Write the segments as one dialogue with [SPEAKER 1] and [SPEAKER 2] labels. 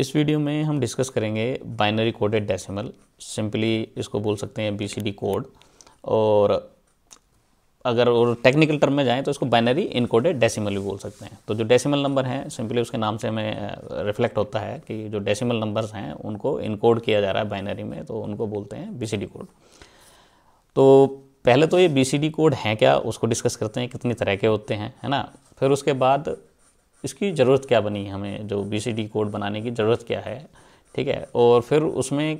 [SPEAKER 1] इस वीडियो में हम डिस्कस करेंगे बाइनरी कोडेड डेसिमल सिंपली इसको बोल सकते हैं बी कोड और अगर और टेक्निकल टर्म में जाएँ तो इसको बाइनरी इनकोडेड डेसिमल भी बोल सकते हैं तो जो डेसिमल नंबर हैं सिंपली उसके नाम से हमें रिफ्लेक्ट होता है कि जो डेसिमल नंबर्स हैं उनको इनकोड किया जा रहा है बाइनरी में तो उनको बोलते हैं बी कोड तो पहले तो ये बी कोड हैं क्या उसको डिस्कस करते हैं कितनी तरह के होते हैं है ना फिर उसके बाद इसकी ज़रूरत क्या बनी हमें जो बी कोड बनाने की ज़रूरत क्या है ठीक है और फिर उसमें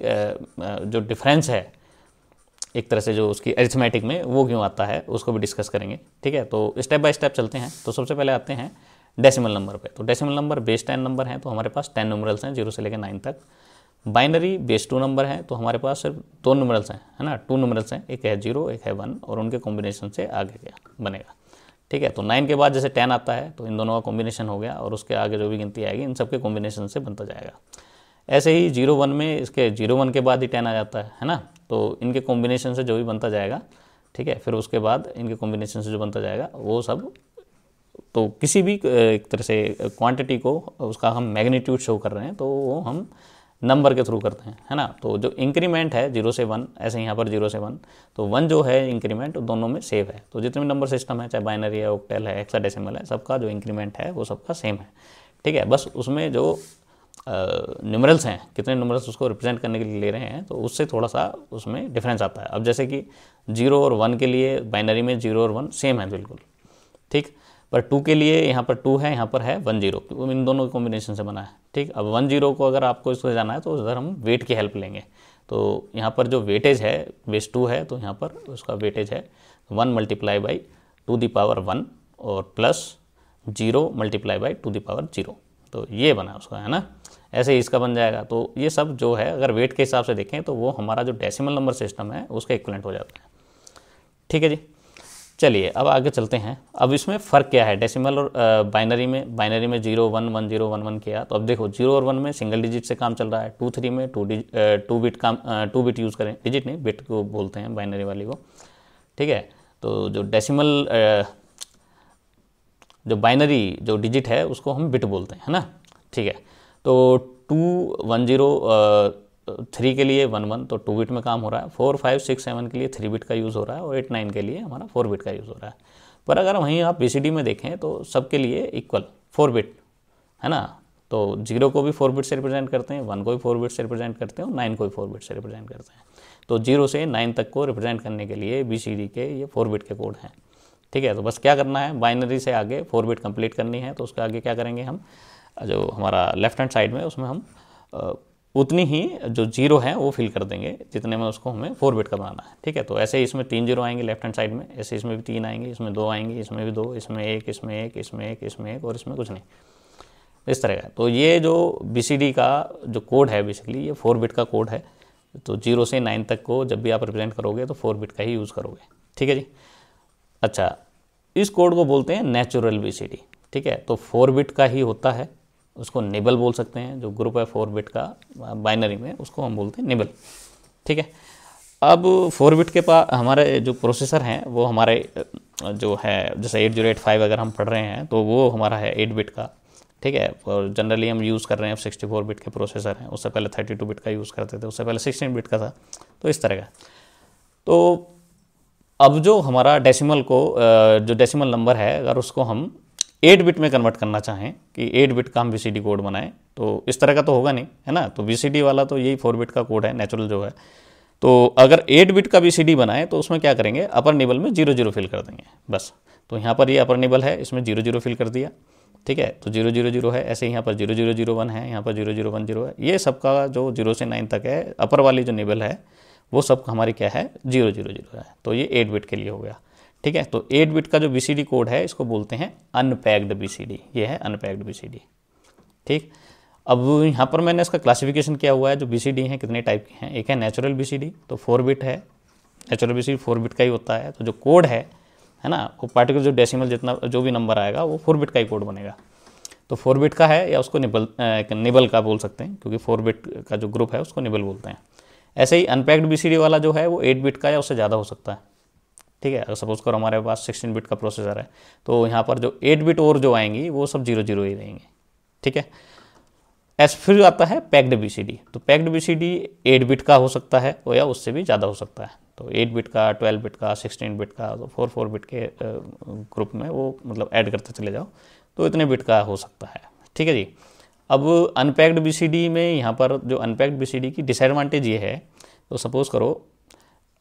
[SPEAKER 1] जो डिफरेंस है एक तरह से जो उसकी एरिथमेटिक में वो क्यों आता है उसको भी डिस्कस करेंगे ठीक है तो स्टेप बाय स्टेप चलते हैं तो सबसे पहले आते हैं डेसिमल नंबर पे तो decimal number base ten number हैं तो हमारे पास टेन नंबरल्स हैं जीरो से लेकर नाइन तक बाइनरी बेस टू नंबर हैं तो हमारे पास सिर्फ दो नंबरल्स हैं है ना टू नंबरल्स हैं एक है जीरो एक है वन और उनके कॉम्बिनेशन से आगे क्या बनेगा ठीक है तो नाइन के बाद जैसे टेन आता है तो इन दोनों का कॉम्बिनेशन हो गया और उसके आगे जो भी गिनती आएगी इन सब के कॉम्बिनेशन से बनता जाएगा ऐसे ही जीरो वन में इसके जीरो वन के बाद ही टेन आ जाता है है ना तो इनके कॉम्बिनेशन से जो भी बनता जाएगा ठीक है फिर उसके बाद इनके कॉम्बिनेशन से जो बनता जाएगा वो सब तो किसी भी एक तरह से क्वांटिटी को उसका हम मैग्नीट्यूड शो कर रहे हैं तो वो हम नंबर के थ्रू करते हैं है ना तो जो इंक्रीमेंट है जीरो से वन ऐसे यहाँ पर जीरो से वन तो वन जो है इंक्रीमेंट दोनों में सेम है तो जितने भी नंबर सिस्टम है चाहे बाइनरी है ओक्टेल है एक्सा डेसिमल है सबका जो इंक्रीमेंट है वो सबका सेम है ठीक है बस उसमें जो न्यूमरल्स हैं कितने न्यूमरल्स उसको रिप्रेजेंट करने के लिए ले रहे हैं तो उससे थोड़ा सा उसमें डिफरेंस आता है अब जैसे कि जीरो और वन के लिए बाइनरी में जीरो और वन सेम है बिल्कुल ठीक पर टू के लिए यहाँ पर टू है यहाँ पर है वन जीरो तो इन दोनों के कॉम्बिनेशन से बना है ठीक अब वन जीरो को अगर आपको इसको जाना है तो उधर हम वेट की हेल्प लेंगे तो यहाँ पर जो वेटेज है बेस टू है तो यहाँ पर उसका वेटेज है one multiply by two the power one और plus zero multiply by two the power zero तो ये बना उसका है ना ऐसे ही इसका बन जाएगा तो ये सब जो है अगर वेट के हिसाब से देखें तो वो हमारा जो डेसिमल नंबर सिस्टम है उसका इक्वलेंट हो जाता है ठीक है जी चलिए अब आगे चलते हैं अब इसमें फ़र्क क्या है डेसिमल और बाइनरी में बाइनरी में zero one one zero one one किया तो अब देखो जीरो और वन में सिंगल डिजिट से काम चल रहा है टू थ्री में टू डिज टू बिट काम टू बिट यूज़ करें डिजिट नहीं बिट को बोलते हैं बाइनरी वाली को ठीक है तो जो डेसिमल जो बाइनरी जो डिजिट है उसको हम बिट बोलते हैं है ना ठीक है तो टू वन जीरो थ्री के लिए वन वन तो टू बिट में काम हो रहा है फोर फाइव सिक्स सेवन के लिए थ्री बिट का यूज़ हो रहा है और एट नाइन के लिए हमारा फोर बिट का यूज़ हो रहा है पर अगर वहीं आप बी में देखें तो सबके लिए इक्वल फोर बिट है ना तो जीरो को भी फोर बिट से रिप्रेजेंट करते हैं वन को भी फोर बिट से रिप्रेजेंट करते हैं और नाइन को भी फोर बिट से रिप्रेजेंट करते हैं तो जीरो से नाइन तक को रिप्रेजेंट करने के लिए बी के ये फोर बिट के कोड हैं ठीक है तो बस क्या करना है बाइनरी से आगे फोर बिट कंप्लीट करनी है तो उसके आगे क्या करेंगे हम जो हमारा लेफ्ट हैंड साइड में उसमें हम उतनी ही जो जीरो है वो फिल कर देंगे जितने में उसको हमें फोर बिट का बनाना है ठीक है तो ऐसे इसमें तीन जीरो आएंगे लेफ्ट हैंड साइड में ऐसे इसमें भी तीन आएंगे इसमें दो आएंगे इसमें भी दो इसमें एक इसमें एक इसमें एक इसमें एक और इसमें कुछ नहीं इस तरह का तो ये जो बी का जो कोड है बेसिकली ये फोर बिट का कोड है तो जीरो से नाइन तक को जब भी आप रिप्रेजेंट करोगे तो फोर बिट का ही यूज़ करोगे ठीक है जी अच्छा इस कोड को बोलते हैं नेचुरल बी ठीक है तो फोर बिट का ही होता है उसको नेबल बोल सकते हैं जो ग्रुप है फोर बिट का बाइनरी में उसको हम बोलते हैं निबल ठीक है अब फोर बिट के पास हमारे जो प्रोसेसर हैं वो हमारे जो है जैसे एट जीरो एट फाइव अगर हम पढ़ रहे हैं तो वो हमारा है एट बिट का ठीक है और जनरली हम यूज़ कर रहे हैं सिक्सटी फोर बिट के प्रोसेसर हैं उससे पहले थर्टी टू बिट का यूज़ करते थे उससे पहले सिक्सटीन बिट का था तो इस तरह का तो अब जो हमारा डेसिमल को जो डेसिमल नंबर है अगर उसको हम एट बिट में कन्वर्ट करना चाहें कि एट बिट का हम वी कोड बनाएं तो इस तरह का तो होगा नहीं है ना तो वी वाला तो यही फोर बिट का कोड है नेचुरल जो है तो अगर एट बिट का वी बनाएं तो उसमें क्या करेंगे अपर निबल में जीरो जीरो फिल कर देंगे बस तो यहाँ पर ये अपर निबल है इसमें जीरो जीरो फिल कर दिया ठीक है तो जीरो जीरो जीरो है ऐसे यहाँ पर जीरो जीरो जीरो वन है यहाँ पर जीरो जीरो वन जीरो है ये सबका जो जीरो से नाइन तक है अपर वाली जो निबल है वो सब हमारी क्या है जीरो जीरो जीरो है तो ये एट बिट के लिए हो गया ठीक है तो एट बिट का जो बी कोड है इसको बोलते हैं अनपैक्ड बी ये है अनपैक्ड बी ठीक अब यहाँ पर मैंने इसका क्लासिफिकेशन किया हुआ है जो बी हैं कितने टाइप के हैं एक है नेचुरल बी तो फोर बिट है नेचुरल बी फोर बिट का ही होता है तो जो कोड है है ना वो पार्टिकुलर जो डेसिमल जितना जो भी नंबर आएगा वो फोर बिट का ही कोड बनेगा तो फोर बिट का है या उसको निबल निबल का बोल सकते हैं क्योंकि फोर बिट का जो ग्रुप है उसको निबल बोलते हैं ऐसे ही अनपैक्ड बी वाला जो है वो एट बिट का या उससे ज़्यादा हो सकता है ठीक है अगर सपोज करो हमारे पास सिक्सटीन बिट का प्रोसेसर है तो यहाँ पर जो एट बिट और जो आएंगी वो सब जीरो जीरो ही रहेंगे ठीक है एस फिर आता है पैक्ड बीसीडी तो पैक्ड बीसीडी एट बिट का हो सकता है या उससे भी ज़्यादा हो सकता है तो एट बिट का ट्वेल्व बिट का सिक्सटीन बिट का तो फोर फोर बिट के ग्रुप में वो मतलब ऐड करते चले जाओ तो इतने बिट का हो सकता है ठीक है जी अब अनपैक्ड बीसीडी में यहाँ पर जो अनपैक्ड बीसीडी की डिसएडवांटेज ये है तो सपोज़ करो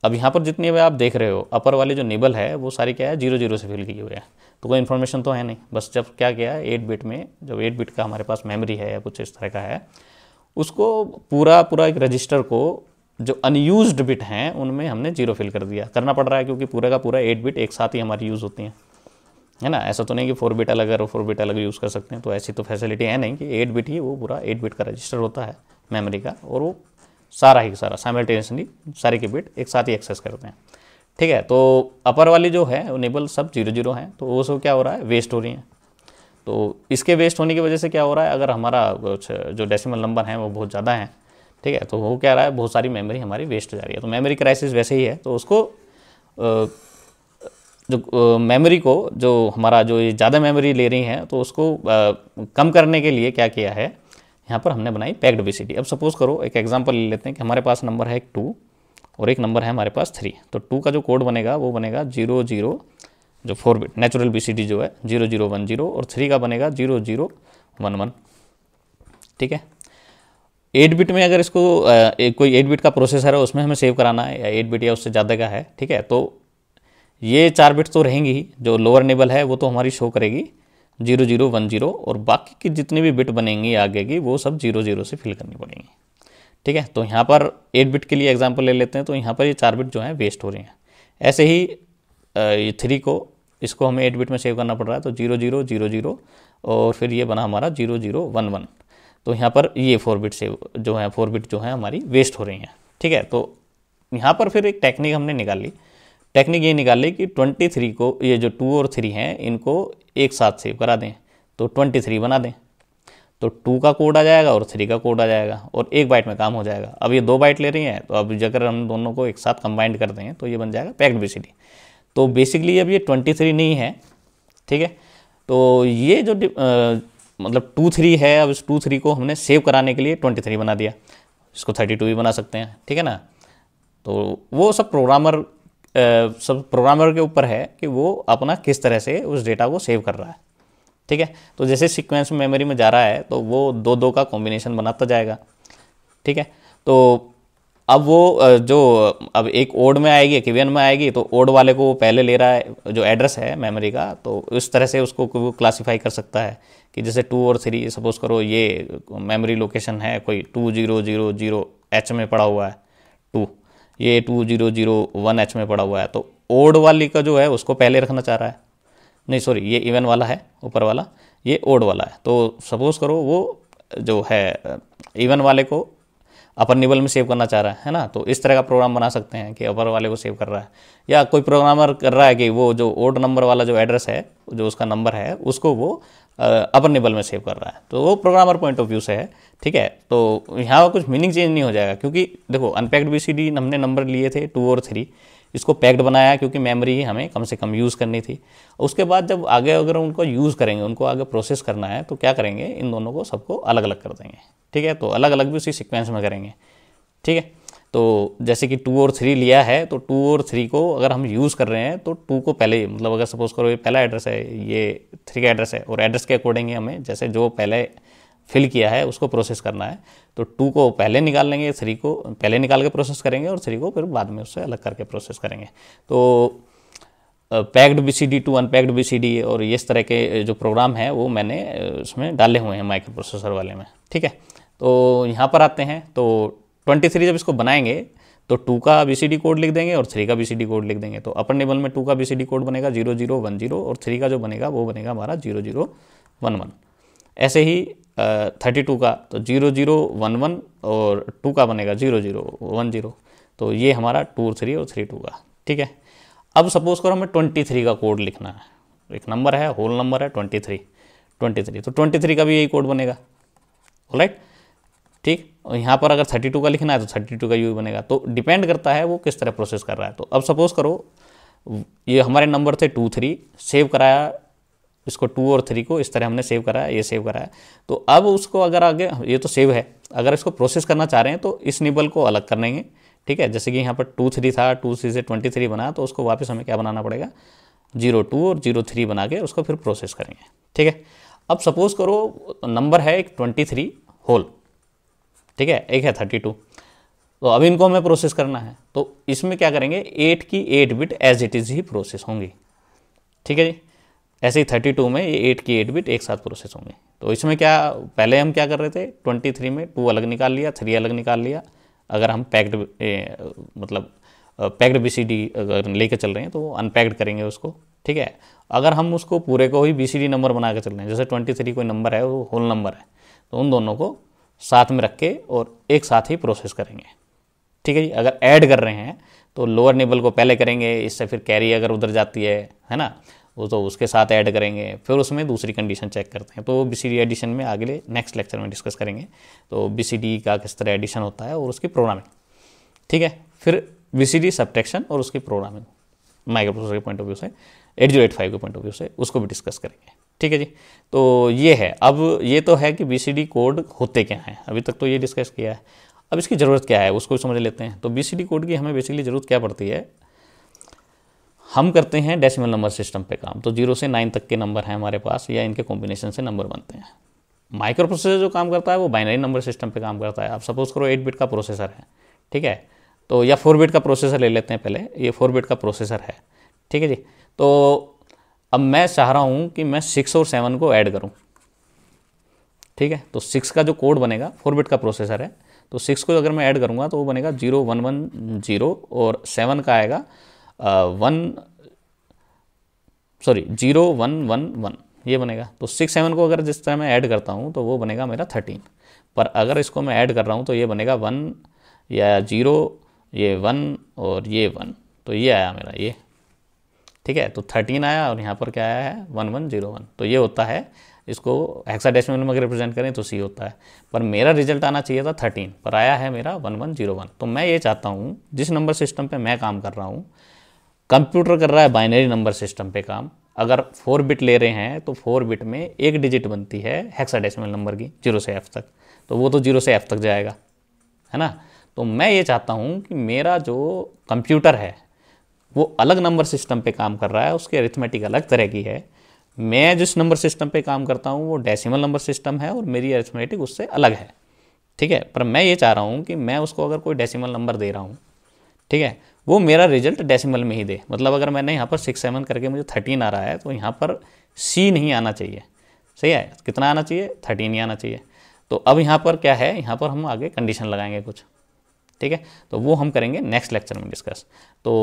[SPEAKER 1] अब यहाँ पर जितनी भी आप देख रहे हो अपर वाले जो निबल है वो सारी क्या है जीरो जीरो से फिल किए हुए हैं तो कोई इन्फॉर्मेशन तो है नहीं बस जब क्या किया एट बिट में जब एट बिट का हमारे पास मेमोरी है या कुछ इस तरह का है उसको पूरा पूरा एक रजिस्टर को जो अनयूज बिट हैं उनमें हमने जीरो फिल कर दिया करना पड़ रहा है क्योंकि पूरा का पूरा एट बिट एक साथ ही हमारी यूज़ होती हैं है ना ऐसा तो नहीं कि फोर बिट अलग और फोर बिट अलग यूज़ कर सकते हैं तो ऐसी तो फैसिलिटी है नहीं कि एट बिट ही वो पूरा एट बिट का रजिस्टर होता है मेमोरी का और वो सारा ही सारा साइमल्टेनियसली सारे के बिट एक साथ ही एक्सेस करते हैं ठीक है तो अपर वाली जो है नेबल सब जीरो जीरो हैं तो वो सब क्या हो रहा है वेस्ट हो रही हैं तो इसके वेस्ट होने की वजह से क्या हो रहा है अगर हमारा कुछ जो डेसिमल नंबर है वो बहुत ज़्यादा है ठीक है तो वो क्या रहा है बहुत सारी मेमोरी हमारी वेस्ट हो जा रही है तो मेमोरी क्राइसिस वैसे ही है तो उसको जो मेमोरी को जो हमारा जो ज़्यादा मेमोरी ले रही हैं तो उसको कम करने के लिए क्या किया है यहाँ पर हमने बनाई पैक्ड डी अब सपोज करो एक एग्जाम्पल ले लेते हैं कि हमारे पास नंबर है एक टू और एक नंबर है हमारे पास थ्री तो टू का जो कोड बनेगा वो बनेगा जीरो जीरो जो फोर बिट नेचुरल बी जो है जीरो जीरो वन जीरो और थ्री का बनेगा जीरो जीरो वन वन ठीक है एट बिट में अगर इसको ए, कोई एट बिट का प्रोसेसर है उसमें हमें सेव कराना है या एट बिट या उससे ज़्यादा का है ठीक है तो ये चार बिट तो रहेंगी ही जो लोअर नेबल है वो तो हमारी शो करेगी जीरो जीरो वन जीरो और बाकी की जितनी भी बिट बनेंगी आगे की वो सब जीरो जीरो से फिल करनी पड़ेंगी ठीक है तो यहाँ पर एट बिट के लिए एग्जाम्पल ले लेते हैं तो यहाँ पर ये चार बिट जो है वेस्ट हो रही हैं ऐसे ही ये थ्री को इसको हमें एट बिट में सेव करना पड़ रहा है तो जीरो जीरो जीरो जीरो और फिर ये बना हमारा जीरो जीरो वन वन तो यहाँ पर ये फोर बिट सेव जो है फोर बिट जो है हमारी वेस्ट हो रही हैं ठीक है तो यहाँ पर फिर एक टेक्निक हमने निकाल ली टेक्निक ये निकाल ली कि ट्वेंटी थ्री को ये जो टू और थ्री हैं इनको एक साथ सेव करा दें तो ट्वेंटी थ्री बना दें तो टू का कोड आ जाएगा और थ्री का कोड आ जाएगा और एक बाइट में काम हो जाएगा अब ये दो बाइट ले रही हैं तो अब अगर हम दोनों को एक साथ कंबाइंड कर दें तो ये बन जाएगा पैक्ड बी तो बेसिकली अब ये ट्वेंटी थ्री नहीं है ठीक है तो ये जो आ, मतलब टू थ्री है अब इस टू थ्री को हमने सेव कराने के लिए ट्वेंटी थ्री बना दिया इसको थर्टी टू भी बना सकते हैं ठीक है ना तो वो सब प्रोग्रामर सब प्रोग्रामर के ऊपर है कि वो अपना किस तरह से उस डेटा को सेव कर रहा है ठीक है तो जैसे सीक्वेंस मेमोरी में जा रहा है तो वो दो दो का कॉम्बिनेशन बनाता तो जाएगा ठीक है तो अब वो जो अब एक ओड में आएगी एक में आएगी तो ओड वाले को वो पहले ले रहा है जो एड्रेस है मेमोरी का तो उस तरह से उसको वो क्लासीफाई कर सकता है कि जैसे टू और थ्री सपोज करो ये मेमोरी लोकेशन है कोई two zero zero zero H में पड़ा हुआ है ये two zero zero one H में पड़ा हुआ है तो ओड वाली का जो है उसको पहले रखना चाह रहा है नहीं सॉरी ये इवन वाला है ऊपर वाला ये ओड वाला है तो सपोज़ करो वो जो है इवन वाले को अपर निबल में सेव करना चाह रहा है है ना तो इस तरह का प्रोग्राम बना सकते हैं कि अपर वाले को सेव कर रहा है या कोई प्रोग्रामर कर रहा है कि वो जो ओड नंबर वाला जो एड्रेस है जो उसका नंबर है उसको वो अपर निबल में सेव कर रहा है तो वो प्रोग्रामर पॉइंट ऑफ व्यू से है ठीक है तो यहाँ कुछ मीनिंग चेंज नहीं हो जाएगा क्योंकि देखो अनपैक्ड बी हमने नंबर लिए थे टू और थ्री इसको पैक्ड बनाया क्योंकि मेमोरी हमें कम से कम यूज़ करनी थी उसके बाद जब आगे अगर उनको यूज़ करेंगे उनको आगे प्रोसेस करना है तो क्या करेंगे इन दोनों को सबको अलग अलग कर देंगे ठीक है तो अलग अलग भी उसी सिक्वेंस में करेंगे ठीक है तो जैसे कि टू और थ्री लिया है तो टू और थ्री को अगर हम यूज़ कर रहे हैं तो टू को पहले मतलब अगर सपोज करो ये पहला एड्रेस है ये थ्री का एड्रेस है और एड्रेस के अकॉर्डिंग हमें जैसे जो पहले फिल किया है उसको प्रोसेस करना है तो टू को पहले निकाल लेंगे थ्री को पहले निकाल के प्रोसेस करेंगे और थ्री को फिर बाद में उससे अलग करके प्रोसेस करेंगे तो packed B C D to unpacked B C D और इस तरह के जो प्रोग्राम हैं वो मैंने उसमें डाले हुए हैं माइक्रो प्रोसेसर वाले में ठीक है तो यहाँ पर आते हैं तो ट्वेंटी थ्री जब इसको बनाएंगे तो टू का बी कोड लिख देंगे और थ्री का बी कोड लिख देंगे तो अपर टेबल में टू का बी कोड बनेगा जीरो जीरो वन जीरो और थ्री का जो बनेगा वो बनेगा हमारा जीरो जीरो वन वन ऐसे ही थर्टी टू का तो जीरो जीरो वन वन और टू का बनेगा जीरो जीरो वन जीरो तो ये हमारा टू थ्री और थ्री टू का ठीक है अब सपोज करो हमें ट्वेंटी थ्री का कोड लिखना है एक नंबर है होल नंबर है ट्वेंटी थ्री ट्वेंटी थ्री तो ट्वेंटी थ्री का भी यही कोड बनेगा राइट right? ठीक और यहाँ पर अगर थर्टी टू का लिखना है तो थर्टी टू का यू बनेगा तो डिपेंड करता है वो किस तरह प्रोसेस कर रहा है तो अब सपोज करो ये हमारे नंबर थे टू थ्री सेव कराया इसको टू और थ्री को इस तरह हमने सेव कराया ये सेव कराया तो अब उसको अगर आगे ये तो सेव है अगर इसको प्रोसेस करना चाह रहे हैं तो इस निबल को अलग कर लेंगे ठीक है जैसे कि यहाँ पर टू थ्री था टू थ्री से ट्वेंटी थ्री बना तो उसको वापस हमें क्या बनाना पड़ेगा जीरो टू और जीरो थ्री बना के उसको फिर प्रोसेस करेंगे ठीक है अब सपोज़ करो नंबर है एक ट्वेंटी थ्री होल ठीक है एक है थर्टी टू तो अब इनको हमें प्रोसेस करना है तो इसमें क्या करेंगे एट की eight bit as it is ही प्रोसेस होंगी ठीक है जी ऐसे ही थर्टी टू में ये एट की एट बिट एक साथ प्रोसेस होंगे तो इसमें क्या पहले हम क्या कर रहे थे ट्वेंटी थ्री में टू अलग निकाल लिया थ्री अलग निकाल लिया अगर हम पैक्ड मतलब पैक्ड बी सी डी अगर कर चल रहे हैं तो अनपैक्ड करेंगे उसको ठीक है अगर हम उसको पूरे को ही बी सी डी नंबर बना के चल रहे हैं जैसे ट्वेंटी थ्री कोई नंबर है वो होल नंबर है तो उन दोनों को साथ में रख के और एक साथ ही प्रोसेस करेंगे ठीक है जी अगर ऐड कर रहे हैं तो लोअर निबल को पहले करेंगे इससे फिर कैरी अगर उधर जाती है है ना वो तो उसके साथ ऐड करेंगे फिर उसमें दूसरी कंडीशन चेक करते हैं तो बी सी डी एडिशन में आगे नेक्स्ट लेक्चर में डिस्कस करेंगे तो बी सी डी का किस तरह एडिशन होता है और उसकी प्रोग्रामिंग ठीक है फिर बी सी डी और उसकी प्रोग्रामिंग माइक्रोप्रोसेसर के पॉइंट ऑफ व्यू से एट जीरो एट फाइव के पॉइंट ऑफ व्यू से उसको भी डिस्कस करेंगे ठीक है जी तो ये है अब ये तो है कि बी कोड होते क्या हैं अभी तक तो ये डिस्कस किया है अब इसकी ज़रूरत क्या है उसको भी समझ लेते हैं तो बी कोड की हमें बेसिकली ज़रूरत क्या पड़ती है हम करते हैं डेसिमल नंबर सिस्टम पे काम तो जीरो से नाइन तक के नंबर हैं हमारे पास या इनके कॉम्बिनेशन से नंबर बनते हैं माइक्रो प्रोसेसर जो काम करता है वो बाइनरी नंबर सिस्टम पे काम करता है आप सपोज करो एट बिट का प्रोसेसर है ठीक है तो या फोर बिट का प्रोसेसर ले लेते हैं पहले ये फोर बिट का प्रोसेसर है ठीक है जी तो अब मैं चाह रहा हूँ कि मैं सिक्स और सेवन को ऐड करूँ ठीक है तो सिक्स का जो कोड बनेगा फोर बिट का प्रोसेसर है तो सिक्स को अगर मैं ऐड करूँगा तो वो बनेगा जीरो वन वन जीरो और सेवन का आएगा one sorry zero one one one ये बनेगा तो सिक्स सेवन को अगर जिस तरह मैं ऐड करता हूँ तो वो बनेगा मेरा थर्टीन पर अगर इसको मैं ऐड कर रहा हूँ तो ये बनेगा वन या जीरो ये वन और ये वन तो ये आया मेरा ये ठीक है तो थर्टीन आया और यहाँ पर क्या आया है वन वन जीरो वन तो ये होता है इसको हेक्साडेसिमल में अगर रिप्रेजेंट करें तो सी होता है पर मेरा रिजल्ट आना चाहिए था थर्टीन पर आया है मेरा वन वन जीरो वन तो मैं ये चाहता हूँ जिस नंबर सिस्टम पे मैं काम कर रहा हूँ कंप्यूटर कर रहा है बाइनरी नंबर सिस्टम पे काम अगर फोर बिट ले रहे हैं तो फोर बिट में एक डिजिट बनती है हेक्साडेसिमल नंबर की जीरो से एफ तक तो वो तो जीरो से एफ तक जाएगा है ना तो मैं ये चाहता हूँ कि मेरा जो कंप्यूटर है वो अलग नंबर सिस्टम पे काम कर रहा है उसकी अरिथमेटिक अलग तरह की है मैं जिस नंबर सिस्टम पे काम करता हूँ वो डेसिमल नंबर सिस्टम है और मेरी अरिथमेटिक उससे अलग है ठीक है पर मैं ये चाह रहा हूँ कि मैं उसको अगर कोई डेसिमल नंबर दे रहा हूँ ठीक है वो मेरा रिजल्ट डेसिमल में ही दे मतलब अगर मैंने यहाँ पर सिक्स सेवन करके मुझे थर्टीन आ रहा है तो यहाँ पर सी नहीं आना चाहिए सही है कितना आना चाहिए थर्टीन ही आना चाहिए तो अब यहाँ पर क्या है यहाँ पर हम आगे कंडीशन लगाएंगे कुछ ठीक है तो वो हम करेंगे नेक्स्ट लेक्चर में डिस्कस तो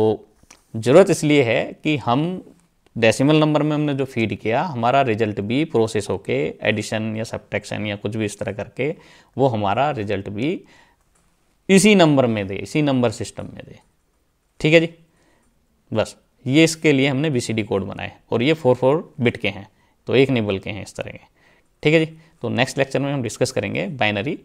[SPEAKER 1] ज़रूरत इसलिए है कि हम डेसिमल नंबर में हमने जो फीड किया हमारा रिजल्ट भी प्रोसेस होके एडिशन या सब्ट्रैक्शन या कुछ भी इस तरह करके वो हमारा रिजल्ट भी इसी नंबर में दे इसी नंबर सिस्टम में दे ठीक है जी बस ये इसके लिए हमने बी कोड बनाए और ये फोर फोर बिट के हैं तो एक निबल के हैं इस तरह के ठीक है जी तो नेक्स्ट लेक्चर में हम डिस्कस करेंगे बाइनरी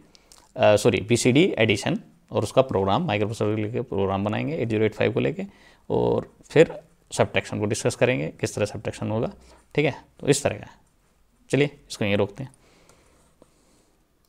[SPEAKER 1] सॉरी बी एडिशन और उसका प्रोग्राम माइक्रोसॉफ्ट लेके प्रोग्राम बनाएंगे एट जीरो एट फाइव को लेके और फिर सब्ट्रैक्शन को डिस्कस करेंगे किस तरह सब्ट्रैक्शन होगा ठीक है तो इस तरह का चलिए इसको यहीं रोकते हैं